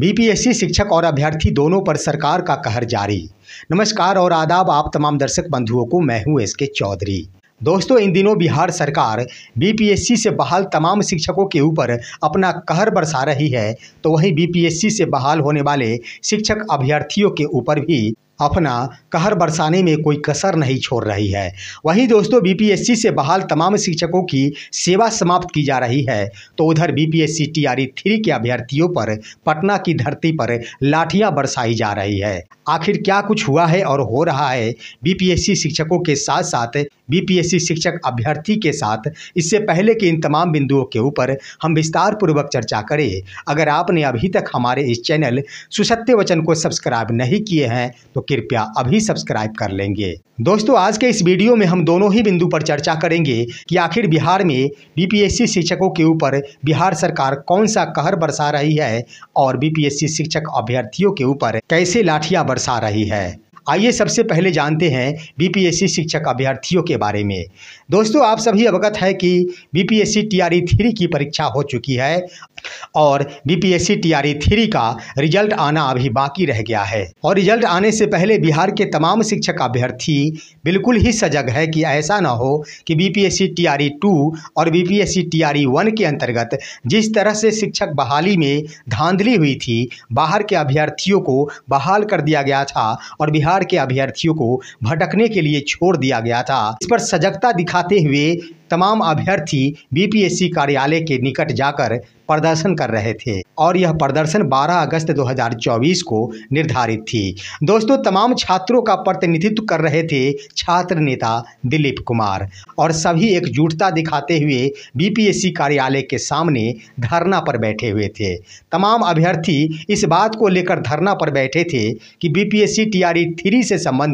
BPSC शिक्षक और अभ्यर्थी दोनों पर सरकार का कहर जारी नमस्कार और आदाब आप तमाम दर्शक बंधुओं को मैं हूं एस के चौधरी दोस्तों इन दिनों बिहार सरकार बीपीएससी से बहाल तमाम शिक्षकों के ऊपर अपना कहर बरसा रही है तो वहीं बीपीएससी से बहाल होने वाले शिक्षक अभ्यर्थियों के ऊपर भी अपना कहर बरसाने में कोई कसर नहीं छोड़ रही है वहीं दोस्तों बीपीएससी से बहाल तमाम शिक्षकों की सेवा समाप्त की जा रही है तो उधर बीपीएससी टीआरई थ्री के अभ्यर्थियों पर पटना की धरती पर लाठियां बरसाई जा रही है आखिर क्या कुछ हुआ है और हो रहा है बीपीएससी शिक्षकों के साथ साथ बीपीएससी शिक्षक अभ्यर्थी के साथ इससे पहले के इन तमाम बिंदुओं के ऊपर हम विस्तार पूर्वक चर्चा करें अगर आपने अभी तक हमारे इस चैनल सुसत्य वचन को सब्सक्राइब नहीं किए हैं तो कृपया अभी सब्सक्राइब कर लेंगे दोस्तों आज के इस वीडियो में हम दोनों ही बिंदु पर चर्चा करेंगे कि आखिर बिहार में बीपीएससी शिक्षकों के ऊपर बिहार सरकार कौन सा कहर बरसा रही है और बीपीएससी शिक्षक अभ्यर्थियों के ऊपर कैसे लाठियां बरसा रही है आइए सबसे पहले जानते हैं बीपीएससी शिक्षक अभ्यर्थियों के बारे में दोस्तों आप सभी अवगत है कि बीपीएससी टीआरई थ्री की परीक्षा हो चुकी है और बीपीएससी टीआरई थ्री का रिजल्ट आना अभी बाकी रह गया है और रिजल्ट आने से पहले बिहार के तमाम शिक्षक अभ्यर्थी बिल्कुल ही सजग है कि ऐसा ना हो कि बी पी टू और बी पी वन के अंतर्गत जिस तरह से शिक्षक बहाली में धांधली हुई थी बाहर के अभ्यर्थियों को बहाल कर दिया गया था और बिहार बिहार के अभ्यर्थियों को भटकने के लिए छोड़ दिया गया था इस पर सजगता दिखाते हुए तमाम अभ्यर्थी बीपीएससी कार्यालय के निकट जाकर प्रदर्शन कर रहे थे और यह प्रदर्शन 12 अगस्त 2024 को निर्धारित थी दोस्तों तमाम छात्रों का प्रतिनिधित्व कर रहे थे छात्र नेता दिलीप कुमार और सभी एकजुटता दिखाते हुए बीपीएससी कार्यालय के सामने धरना पर बैठे हुए थे तमाम अभ्यर्थी इस बात को लेकर धरना पर बैठे थे कि बीपीएससी टीआरई थ्री से संबंधित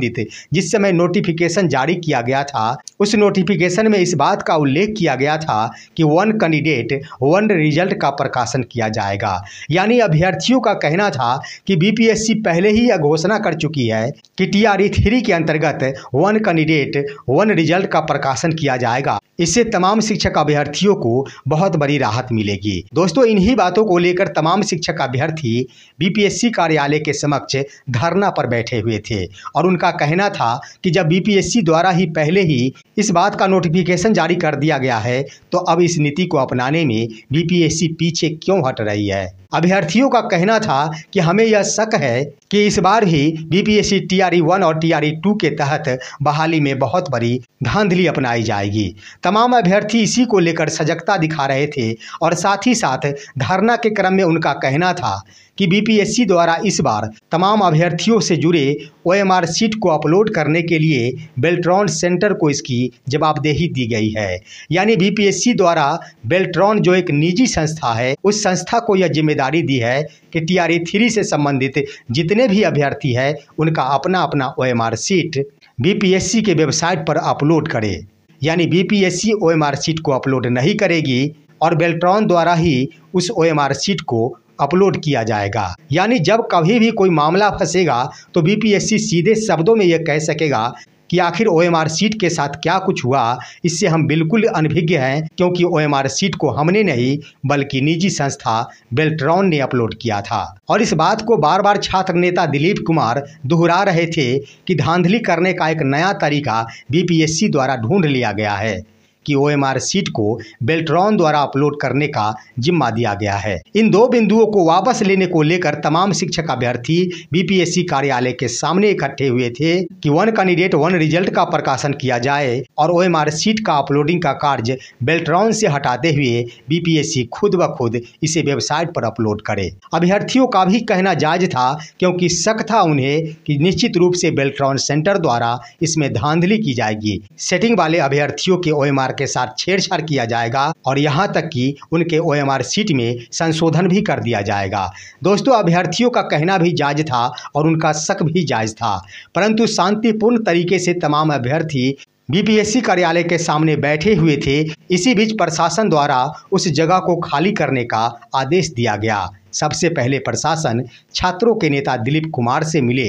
जिस समय नोटिफिकेशन जारी किया गया था उस नोटिफिकेशन में इस बात का उल्लेख किया गया था कि वन कैंडिडेट वन रिजल्ट का का प्रकाशन किया जाएगा यानी अभ्यर्थियों का कहना था कि बीपीएससी पहले ही यह घोषणा कर चुकी है कि टीआरई थ्री e के अंतर्गत वन कैंडिडेट वन रिजल्ट का प्रकाशन किया जाएगा इससे तमाम शिक्षक अभ्यर्थियों को बहुत बड़ी राहत मिलेगी दोस्तों इन्हीं बातों को लेकर तमाम शिक्षक अभ्यर्थी बीपीएससी कार्यालय के समक्ष धरना पर बैठे हुए थे और उनका कहना था कि जब बीपीएससी द्वारा ही पहले ही इस बात का नोटिफिकेशन जारी कर दिया गया है तो अब इस नीति को अपनाने में बीपीएससी पीछे क्यों हट रही है अभ्यर्थियों का कहना था कि हमें यह शक है कि इस बार भी बीपीएससी टीआरई वन और टीआरई टू e के तहत बहाली में बहुत बड़ी धांधली अपनाई जाएगी तमाम अभ्यर्थी इसी को लेकर सजगता दिखा रहे थे और साथ ही साथ धारणा के क्रम में उनका कहना था कि बीपीएससी द्वारा इस बार तमाम अभ्यर्थियों से जुड़े ओएमआर सीट को अपलोड करने के लिए बेल्ट्रॉन सेंटर को इसकी जवाबदेही दी गई है यानी बीपीएससी द्वारा बेल्ट्रॉन जो एक निजी संस्था है उस संस्था को यह जिम्मेदारी जिम्मेदारी दी है कि टी आर थ्री से संबंधित जितने भी अभ्यर्थी हैं उनका अपना अपना ओ एम सीट बीपीएससी के वेबसाइट पर अपलोड करे यानी बीपीएससी ओएमआर सीट को अपलोड नहीं करेगी और बेल्ट्रॉन द्वारा ही उस ओएमआर सीट को अपलोड किया जाएगा यानी जब कभी भी कोई मामला फंसेगा तो बीपीएससी सीधे शब्दों में यह कह सकेगा कि आखिर ओ सीट के साथ क्या कुछ हुआ इससे हम बिल्कुल अनभिज्ञ हैं क्योंकि ओ सीट को हमने नहीं बल्कि निजी संस्था बेल्ट्रॉन ने अपलोड किया था और इस बात को बार बार छात्र नेता दिलीप कुमार दोहरा रहे थे कि धांधली करने का एक नया तरीका बीपीएससी द्वारा ढूंढ लिया गया है की ओएमआर सीट को बेल्ट्रॉन द्वारा अपलोड करने का जिम्मा दिया गया है इन दो बिंदुओं को वापस लेने को लेकर तमाम शिक्षक अभ्यर्थी बीपीएससी कार्यालय के सामने इकट्ठे हुए थे कि वन कैंडिडेट वन रिजल्ट का प्रकाशन किया जाए और आर सीट का अपलोडिंग का कार्य बेल्ट्रॉन से हटाते हुए बीपीएससी खुद ब खुद इसे वेबसाइट पर अपलोड करे अभ्यर्थियों का भी कहना जायज था क्योंकि शक था उन्हें कि निश्चित रूप से बेल्ट्रॉन सेंटर द्वारा इसमें धांधली की जाएगी सेटिंग वाले अभ्यर्थियों के ओएमआर के साथ छेड़छाड़ किया जाएगा और यहाँ तक कि उनके ओएमआर सीट में संशोधन भी कर दिया जाएगा दोस्तों अभ्यर्थियों का कहना भी जायज था और उनका शक भी जायज था परंतु शांतिपूर्ण तरीके से तमाम अभ्यर्थी बीपीएससी कार्यालय के सामने बैठे हुए थे इसी बीच प्रशासन द्वारा उस जगह को खाली करने का आदेश दिया गया सबसे पहले प्रशासन छात्रों के नेता दिलीप कुमार से मिले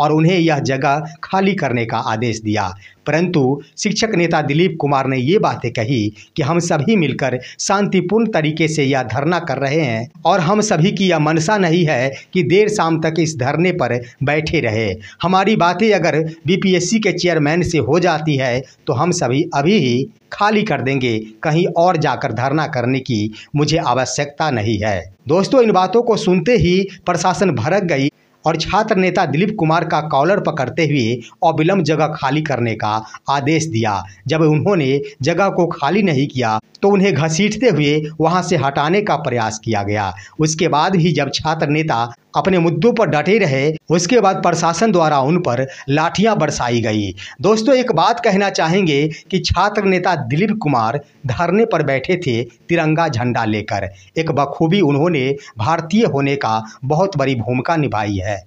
और उन्हें यह जगह खाली करने का आदेश दिया परंतु शिक्षक नेता दिलीप कुमार ने ये बातें कही कि हम सभी मिलकर शांतिपूर्ण तरीके से यह धरना कर रहे हैं और हम सभी की यह मनसा नहीं है कि देर शाम तक इस धरने पर बैठे रहे हमारी बातें अगर बीपीएससी के चेयरमैन से हो जाती है तो हम सभी अभी ही खाली कर देंगे कहीं और जाकर धरना करने की मुझे आवश्यकता नहीं है दोस्तों इन बातों को सुनते ही प्रशासन भड़क गई और छात्र नेता दिलीप कुमार का कॉलर पकड़ते हुए अविलंब जगह खाली करने का आदेश दिया जब उन्होंने जगह को खाली नहीं किया तो उन्हें घसीटते हुए वहां से हटाने का प्रयास किया गया उसके बाद भी जब छात्र नेता अपने मुद्दों पर डटे रहे उसके बाद प्रशासन द्वारा उन पर लाठियां बरसाई गई दोस्तों एक बात कहना चाहेंगे कि छात्र नेता दिलीप कुमार धरने पर बैठे थे तिरंगा झंडा लेकर एक बखूबी उन्होंने भारतीय होने का बहुत बड़ी भूमिका निभाई है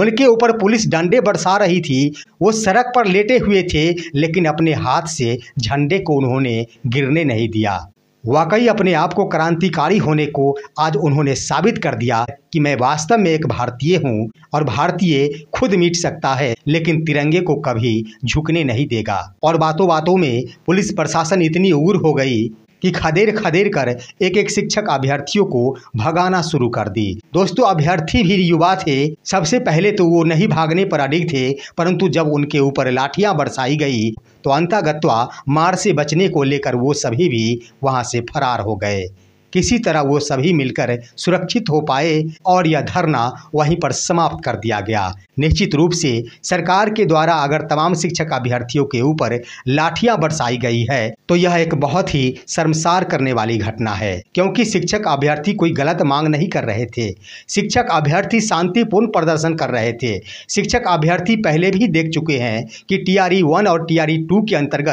उनके ऊपर पुलिस डंडे बरसा रही थी वो सड़क पर लेटे हुए थे लेकिन अपने हाथ से झंडे को उन्होंने गिरने नहीं दिया वाकई अपने आप को क्रांतिकारी होने को आज उन्होंने साबित कर दिया कि मैं वास्तव में एक भारतीय हूं और भारतीय खुद मिट सकता है लेकिन तिरंगे को कभी झुकने नहीं देगा और बातों बातों में पुलिस प्रशासन इतनी उग्र हो गई कि खदेड़ खदेड़ कर एक एक शिक्षक अभ्यर्थियों को भगाना शुरू कर दी दोस्तों अभ्यर्थी भी युवा थे सबसे पहले तो वो नहीं भागने पर अडिग थे परंतु जब उनके ऊपर लाठियां बरसाई गई तो अंतगत्वा मार से बचने को लेकर वो सभी भी वहाँ से फरार हो गए किसी तरह वो सभी मिलकर सुरक्षित हो पाए और यह धरना वहीं पर समाप्त कर दिया गया निश्चित रूप से सरकार के द्वारा अगर तमाम शिक्षक अभ्यर्थियों के ऊपर लाठियां बरसाई गई है तो यह एक बहुत ही शर्मसार करने वाली घटना है क्योंकि शिक्षक अभ्यर्थी कोई गलत मांग नहीं कर रहे थे शिक्षक अभ्यर्थी शांतिपूर्ण प्रदर्शन कर रहे थे शिक्षक अभ्यर्थी पहले भी देख चुके हैं कि टी वन और टी टू के अंतर्गत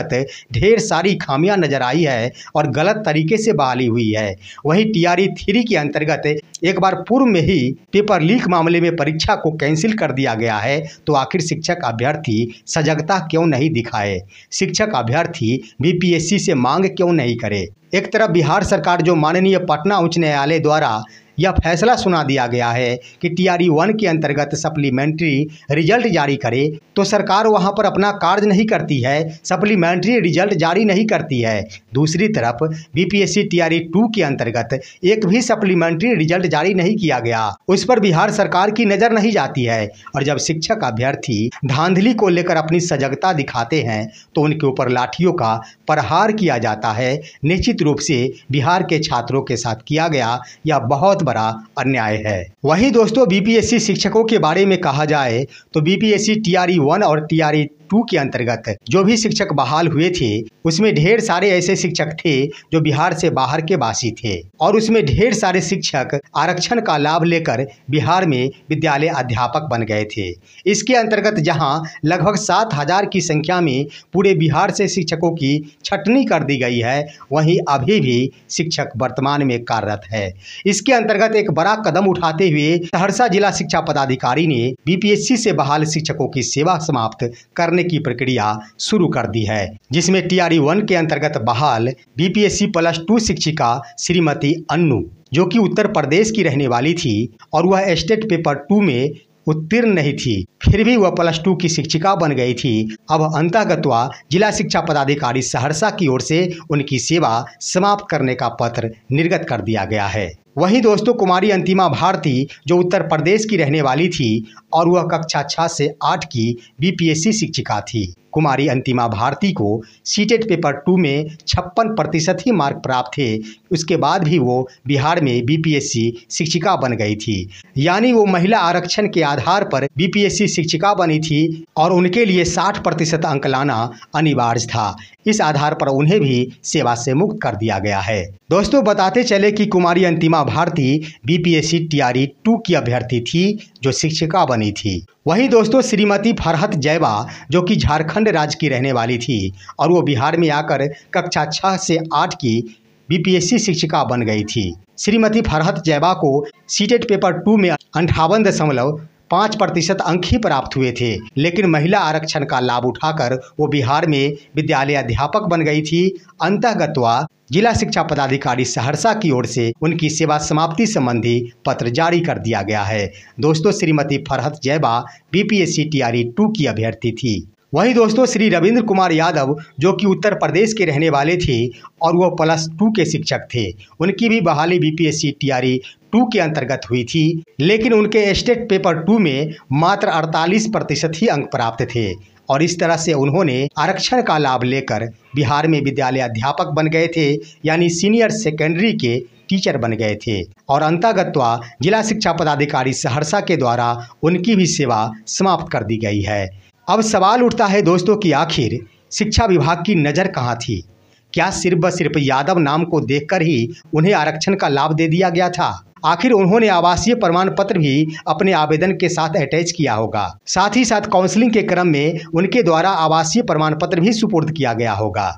ढेर सारी खामियां नजर आई है और गलत तरीके से बहाली हुई है वहीं टीआरई थ्री के अंतर्गत एक बार पूर्व में ही पेपर लीक मामले में परीक्षा को कैंसिल कर दिया गया है तो आखिर शिक्षक अभ्यर्थी सजगता क्यों नहीं दिखाए शिक्षक अभ्यर्थी बीपीएससी से मांग क्यों नहीं करे एक तरफ बिहार सरकार जो माननीय पटना उच्च न्यायालय द्वारा यह फैसला सुना दिया गया है कि टीआरई वन के अंतर्गत सप्लीमेंट्री रिजल्ट जारी करे तो सरकार वहां पर अपना कार्य नहीं करती है सप्लीमेंट्री रिजल्ट जारी नहीं करती है दूसरी तरफ बीपीएससी टीआरई टू के अंतर्गत एक भी सप्लीमेंट्री रिजल्ट जारी नहीं किया गया उस पर बिहार सरकार की नजर नहीं जाती है और जब शिक्षक अभ्यर्थी धांधली को लेकर अपनी सजगता दिखाते हैं तो उनके ऊपर लाठियों का प्रहार किया जाता है निश्चित रूप से बिहार के छात्रों के साथ किया गया यह बहुत बड़ा अन्याय है वहीं दोस्तों बीपीएससी शिक्षकों के बारे में कहा जाए तो बीपीएससी टीआरई वन और टीआरई टू के अंतर्गत जो भी शिक्षक बहाल हुए थे उसमें ढेर सारे ऐसे शिक्षक थे जो बिहार से बाहर के वासी थे और उसमें ढेर सारे शिक्षक आरक्षण का लाभ लेकर बिहार में विद्यालय अध्यापक बन गए थे इसके अंतर्गत जहां लगभग सात हजार की संख्या में पूरे बिहार से शिक्षकों की छटनी कर दी गई है वहीं अभी भी शिक्षक वर्तमान में कार्यरत है इसके अंतर्गत एक बड़ा कदम उठाते हुए सहरसा जिला शिक्षा पदाधिकारी ने बीपीएससी से बहाल शिक्षकों की सेवा समाप्त करने करने की प्रक्रिया शुरू कर दी है जिसमें टीआरई वन e के अंतर्गत बहाल बीपीएससी प्लस टू शिक्षिका श्रीमती अन्नू जो कि उत्तर प्रदेश की रहने वाली थी और वह स्टेट पेपर टू में उत्तीर्ण नहीं थी फिर भी वह प्लस टू की शिक्षिका बन गई थी अब अंतगतवा जिला शिक्षा पदाधिकारी सहरसा की ओर से उनकी सेवा समाप्त करने का पत्र निर्गत कर दिया गया है वहीं दोस्तों कुमारी अंतिमा भारती जो उत्तर प्रदेश की रहने वाली थी और वह कक्षा छः से आठ की बीपीएससी शिक्षिका थी कुमारी अंतिमा भारती को सीटेट पेपर टू में छप्पन प्रतिशत ही मार्क प्राप्त थे उसके बाद भी वो बिहार में बीपीएससी शिक्षिका बन गई थी यानी वो महिला आरक्षण के आधार पर बीपीएससी शिक्षिका बनी थी और उनके लिए साठ प्रतिशत अंक लाना अनिवार्य था इस आधार पर उन्हें भी सेवा से मुक्त कर दिया गया है दोस्तों बताते चले कि Kumari Antima Bharti BPSC TRE e two की अभ्यर्थी थी जो शिक्षिका बनी थी वहीं दोस्तों श्रीमती फरहत जैबा जो कि झारखंड राज्य की रहने वाली थी और वो बिहार में आकर कक्षा छः से आठ की बीपीएससी शिक्षिका बन गई थी श्रीमती फरहत जैबा को सीटेट पेपर टू में अंठावन दशमलव पाँच प्रतिशत अंक ही प्राप्त हुए थे लेकिन महिला आरक्षण का लाभ उठाकर वो बिहार में विद्यालय अध्यापक बन गई थी अंतगतवा जिला शिक्षा पदाधिकारी सहरसा की ओर से उनकी सेवा समाप्ति संबंधी पत्र जारी कर दिया गया है दोस्तों श्रीमती फरहत जैबा बी पी टू की अभ्यर्थी थी वही दोस्तों श्री रविंद्र कुमार यादव जो कि उत्तर प्रदेश के रहने वाले थे और वो प्लस टू के शिक्षक थे उनकी भी बहाली बीपीएससी टीआरई टू के अंतर्गत हुई थी लेकिन उनके स्टेट पेपर टू में मात्र 48 प्रतिशत ही अंक प्राप्त थे और इस तरह से उन्होंने आरक्षण का लाभ लेकर बिहार में विद्यालय अध्यापक बन गए थे यानी सीनियर सेकेंडरी के टीचर बन गए थे और अंतागतवा जिला शिक्षा पदाधिकारी सहरसा के द्वारा उनकी भी सेवा समाप्त कर दी गई है अब सवाल उठता है दोस्तों कि आखिर शिक्षा विभाग की नज़र कहाँ थी क्या सिर्फ सिर्फ यादव नाम को देखकर ही उन्हें आरक्षण का लाभ दे दिया गया था आखिर उन्होंने आवासीय प्रमाण पत्र भी अपने आवेदन के साथ अटैच किया होगा साथ ही साथ काउंसलिंग के क्रम में उनके द्वारा आवासीय प्रमाण पत्र भी सुपुर्द किया गया होगा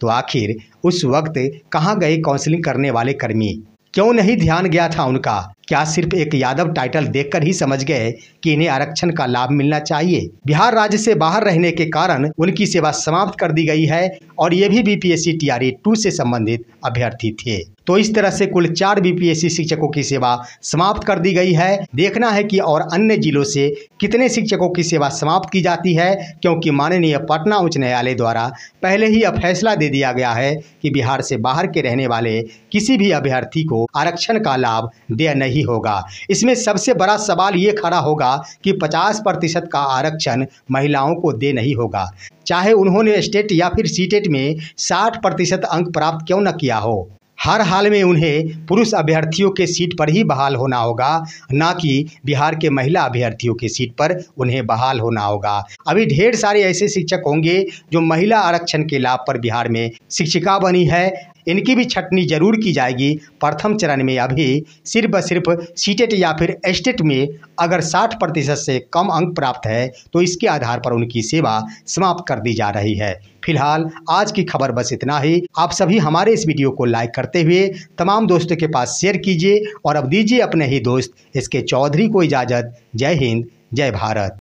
तो आखिर उस वक्त कहाँ गए काउंसलिंग करने वाले कर्मी क्यों नहीं ध्यान गया था उनका क्या सिर्फ एक यादव टाइटल देखकर ही समझ गए कि इन्हें आरक्षण का लाभ मिलना चाहिए बिहार राज्य से बाहर रहने के कारण उनकी सेवा समाप्त कर दी गई है और ये भी बीपीएससी टीआरई टू से संबंधित अभ्यर्थी थे तो इस तरह से कुल चार बीपीएससी शिक्षकों की सेवा समाप्त कर दी गई है देखना है कि और अन्य जिलों से कितने शिक्षकों की सेवा समाप्त की जाती है क्योंकि माननीय पटना उच्च न्यायालय द्वारा पहले ही यह फैसला दे दिया गया है कि बिहार से बाहर के रहने वाले किसी भी अभ्यर्थी को आरक्षण का लाभ दिया नहीं होगा इसमें सबसे बड़ा सवाल ये खड़ा होगा कि पचास प्रतिशत का आरक्षण महिलाओं को दे नहीं होगा चाहे उन्होंने स्टेट या फिर सीटेट में 60 प्रतिशत अंक प्राप्त क्यों न किया हो हर हाल में उन्हें पुरुष अभ्यर्थियों के सीट पर ही बहाल होना होगा ना कि बिहार के महिला अभ्यर्थियों के सीट पर उन्हें बहाल होना होगा अभी ढेर सारे ऐसे शिक्षक होंगे जो महिला आरक्षण के लाभ पर बिहार में शिक्षिका बनी है इनकी भी छटनी जरूर की जाएगी प्रथम चरण में अभी सिर्फ सिर्फ सीटेट या फिर एस्टेट में अगर 60 प्रतिशत से कम अंक प्राप्त है तो इसके आधार पर उनकी सेवा समाप्त कर दी जा रही है फिलहाल आज की खबर बस इतना ही आप सभी हमारे इस वीडियो को लाइक करते हुए तमाम दोस्तों के पास शेयर कीजिए और अब दीजिए अपने ही दोस्त इसके चौधरी को इजाज़त जय हिंद जय भारत